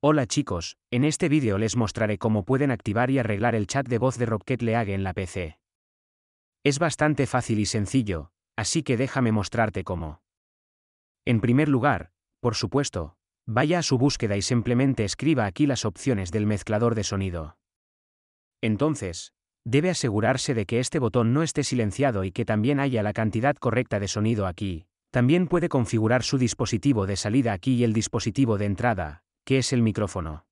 Hola chicos, en este vídeo les mostraré cómo pueden activar y arreglar el chat de voz de Rocket League en la PC. Es bastante fácil y sencillo, así que déjame mostrarte cómo. En primer lugar, por supuesto, vaya a su búsqueda y simplemente escriba aquí las opciones del mezclador de sonido. Entonces, debe asegurarse de que este botón no esté silenciado y que también haya la cantidad correcta de sonido aquí. También puede configurar su dispositivo de salida aquí y el dispositivo de entrada, ¿Qué es el micrófono?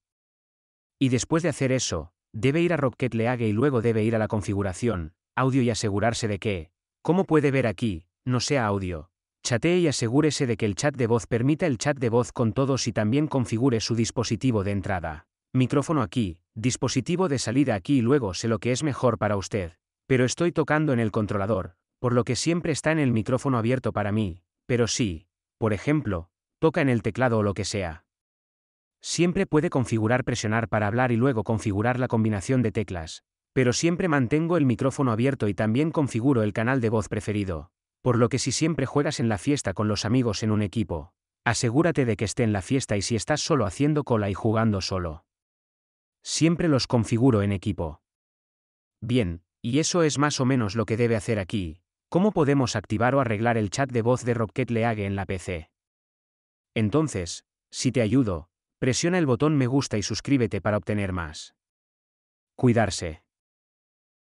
Y después de hacer eso, debe ir a Rocket League y luego debe ir a la configuración, audio y asegurarse de que, como puede ver aquí, no sea audio. Chatee y asegúrese de que el chat de voz permita el chat de voz con todos y también configure su dispositivo de entrada. Micrófono aquí, dispositivo de salida aquí y luego sé lo que es mejor para usted. Pero estoy tocando en el controlador, por lo que siempre está en el micrófono abierto para mí, pero sí, por ejemplo, toca en el teclado o lo que sea. Siempre puede configurar presionar para hablar y luego configurar la combinación de teclas, pero siempre mantengo el micrófono abierto y también configuro el canal de voz preferido, por lo que si siempre juegas en la fiesta con los amigos en un equipo, asegúrate de que esté en la fiesta y si estás solo haciendo cola y jugando solo. Siempre los configuro en equipo. Bien, y eso es más o menos lo que debe hacer aquí. ¿Cómo podemos activar o arreglar el chat de voz de Rocket League en la PC? Entonces, si te ayudo, Presiona el botón me gusta y suscríbete para obtener más. Cuidarse.